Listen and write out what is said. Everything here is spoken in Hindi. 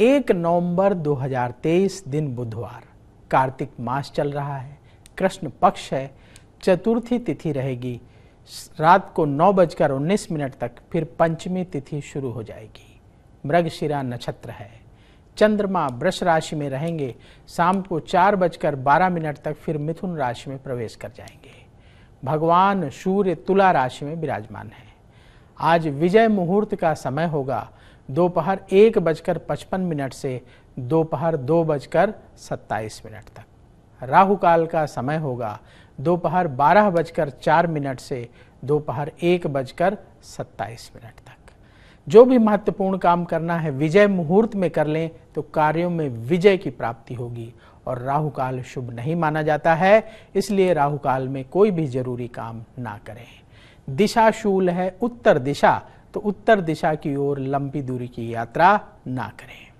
एक नवंबर 2023 दिन बुधवार कार्तिक मास चल रहा है कृष्ण पक्ष है चतुर्थी तिथि रहेगी रात को नौ बजकर उन्नीस मिनट तक फिर पंचमी तिथि शुरू हो जाएगी मृगशिरा नक्षत्र है चंद्रमा वृष राशि में रहेंगे शाम को चार बजकर बारह मिनट तक फिर मिथुन राशि में प्रवेश कर जाएंगे भगवान सूर्य तुला राशि में विराजमान है आज विजय मुहूर्त का समय होगा दोपहर एक बजकर पचपन मिनट से दोपहर दो, दो बजकर सत्ताईस मिनट तक राहु काल का समय होगा दोपहर बारह बजकर चार मिनट से दोपहर एक बजकर सत्ताईस मिनट तक जो भी महत्वपूर्ण काम करना है विजय मुहूर्त में कर लें तो कार्यों में विजय की प्राप्ति होगी और राहु काल शुभ नहीं माना जाता है इसलिए राहु काल में कोई भी जरूरी काम ना करें दिशा शूल है उत्तर दिशा तो उत्तर दिशा की ओर लंबी दूरी की यात्रा ना करें